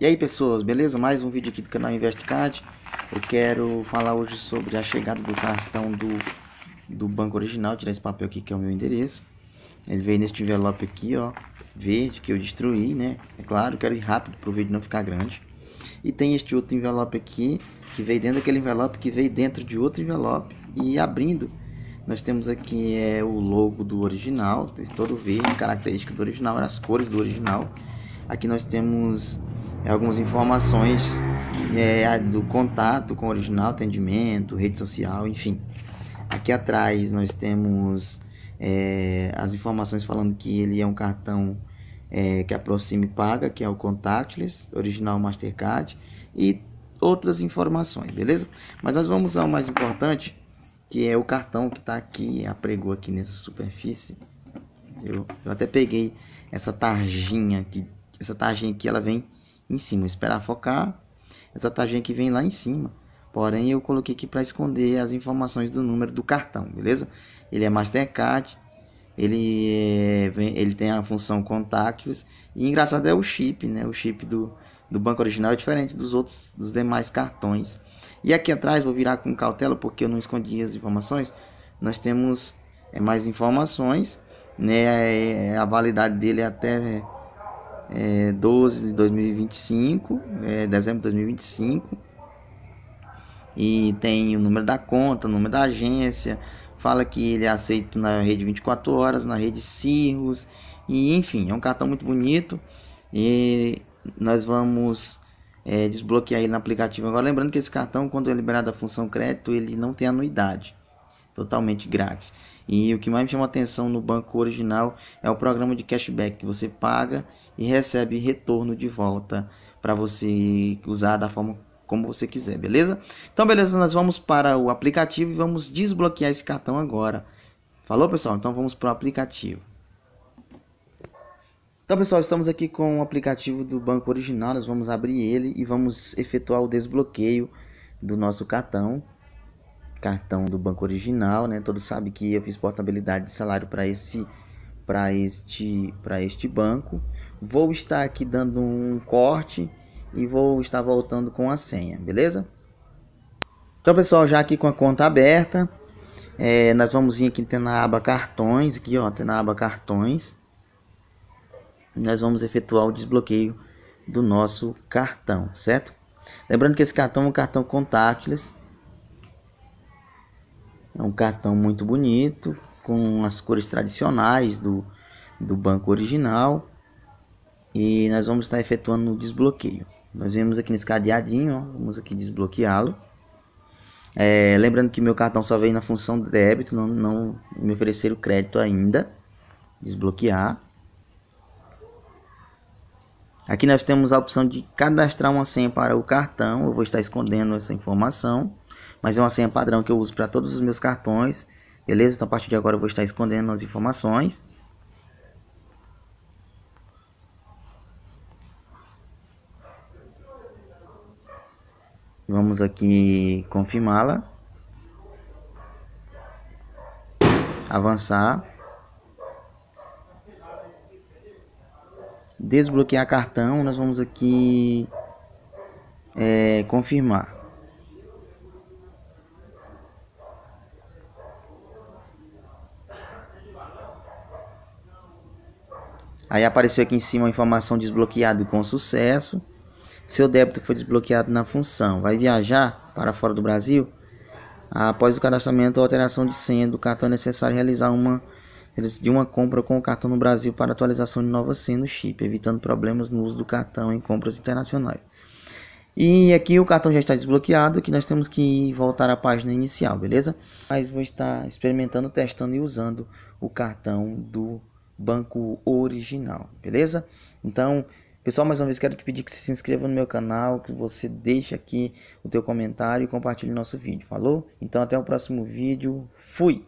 E aí pessoas, beleza? Mais um vídeo aqui do canal InvestCard Eu quero falar hoje sobre a chegada do cartão do, do banco original Tirar esse papel aqui que é o meu endereço Ele veio neste envelope aqui, ó Verde, que eu destruí, né? É claro, quero ir rápido para o vídeo não ficar grande E tem este outro envelope aqui Que veio dentro daquele envelope Que veio dentro de outro envelope E abrindo nós temos aqui é, o logo do original, todo verde, característica do original, as cores do original. Aqui nós temos é algumas informações é, do contato com o original, atendimento, rede social, enfim. Aqui atrás nós temos é, as informações falando que ele é um cartão é, que aproxime paga, que é o contactless, original Mastercard e outras informações, beleza? Mas nós vamos ao mais importante, que é o cartão que está aqui, apregou aqui nessa superfície. Eu, eu até peguei essa tarjinha aqui, essa tarjinha aqui ela vem em cima. Esperar focar, essa taginha que vem lá em cima. Porém, eu coloquei aqui para esconder as informações do número do cartão, beleza? Ele é Mastercard, ele, é, ele tem a função contactless. E engraçado é o chip, né? O chip do, do banco original é diferente dos outros, dos demais cartões. E aqui atrás, vou virar com cautela porque eu não escondi as informações. Nós temos é, mais informações, né? É, a validade dele é até é, 12 de 2025, é, dezembro de 2025. E tem o número da conta, o número da agência, fala que ele é aceito na rede 24 horas, na rede Cirrus, e enfim, é um cartão muito bonito. E nós vamos é, desbloquear ele no aplicativo. Agora, lembrando que esse cartão, quando é liberado a função crédito, ele não tem anuidade, totalmente grátis. E o que mais me chama atenção no banco original é o programa de cashback que você paga e recebe retorno de volta para você usar da forma como você quiser, beleza? Então, beleza, nós vamos para o aplicativo e vamos desbloquear esse cartão agora. Falou, pessoal? Então vamos para o aplicativo. Então, pessoal, estamos aqui com o aplicativo do banco original. Nós vamos abrir ele e vamos efetuar o desbloqueio do nosso cartão cartão do banco original, né? Todos sabem que eu fiz portabilidade de salário para esse para este para este banco. Vou estar aqui dando um corte e vou estar voltando com a senha, beleza? Então, pessoal, já aqui com a conta aberta, é, nós vamos vir aqui na aba cartões, aqui ó, tem na aba cartões. Nós vamos efetuar o desbloqueio do nosso cartão, certo? Lembrando que esse cartão é um cartão contactless é um cartão muito bonito, com as cores tradicionais do, do banco original. E nós vamos estar efetuando o desbloqueio. Nós vimos aqui nesse cadeadinho, ó, vamos aqui desbloqueá-lo. É, lembrando que meu cartão só veio na função de débito, não, não me ofereceram crédito ainda. Desbloquear. Aqui nós temos a opção de cadastrar uma senha para o cartão. Eu vou estar escondendo essa informação. Mas é uma senha padrão que eu uso para todos os meus cartões, beleza? Então a partir de agora eu vou estar escondendo as informações. Vamos aqui confirmá-la. Avançar. desbloquear cartão, nós vamos aqui é, confirmar. Aí apareceu aqui em cima a informação desbloqueado com sucesso. Seu débito foi desbloqueado na função. Vai viajar para fora do Brasil? Após o cadastramento ou alteração de senha do cartão, é necessário realizar uma de uma compra com o cartão no Brasil para atualização de nova senha no chip, evitando problemas no uso do cartão em compras internacionais. E aqui o cartão já está desbloqueado, que nós temos que voltar à página inicial, beleza? Mas vou estar experimentando, testando e usando o cartão do banco original, beleza? Então, pessoal, mais uma vez quero te pedir que você se inscreva no meu canal, que você deixe aqui o teu comentário e compartilhe nosso vídeo, falou? Então, até o próximo vídeo, fui!